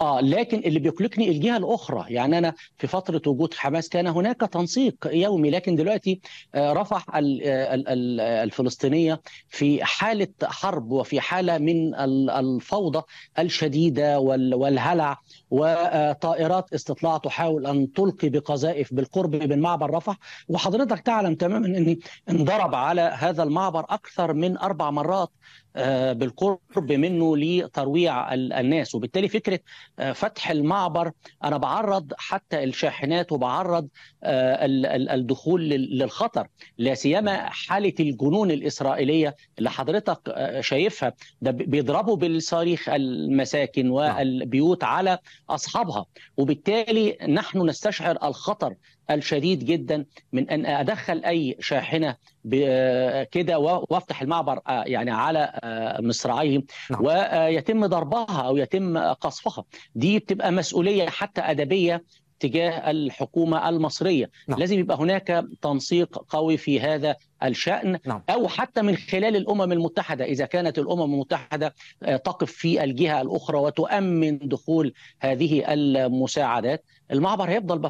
اه لكن اللي بيقلقني الجهه الاخرى يعني انا في فتره وجود حماس كان هناك تنسيق يومي لكن دلوقتي آه، رفح آه، الفلسطينيه في حاله حرب وفي حاله من الفوضى الشديده والهلع وطائرات استطلاع تحاول ان تلقي بقذائف بالقرب من معبر رفح وحضرتك تعلم تماما ان انضرب على هذا المعبر اكثر من اربع مرات آه، بالقرب منه لترويع الناس وبالتالي فكره آه، فتح المعبر انا بعرض حتى الشاحنات وبعرض آه، الدخول للخطر لا سيما حاله الجنون الاسرائيليه اللي حضرتك آه، شايفها ده بيضربوا بالصاريخ المساكن نعم. والبيوت على اصحابها وبالتالي نحن نستشعر الخطر الشديد جدا من ان ادخل اي شاحنه آه، كده وافتح المعبر آه، يعني على آه، مصراعيه نعم. ويتم ضربها او يتم قصفها دي بتبقى مسؤوليه حتى ادبيه تجاه الحكومه المصريه نعم. لازم يبقى هناك تنسيق قوي في هذا الشأن نعم. أو حتى من خلال الأمم المتحدة إذا كانت الأمم المتحدة تقف في الجهة الأخرى وتؤمن دخول هذه المساعدات المعبر هيفضل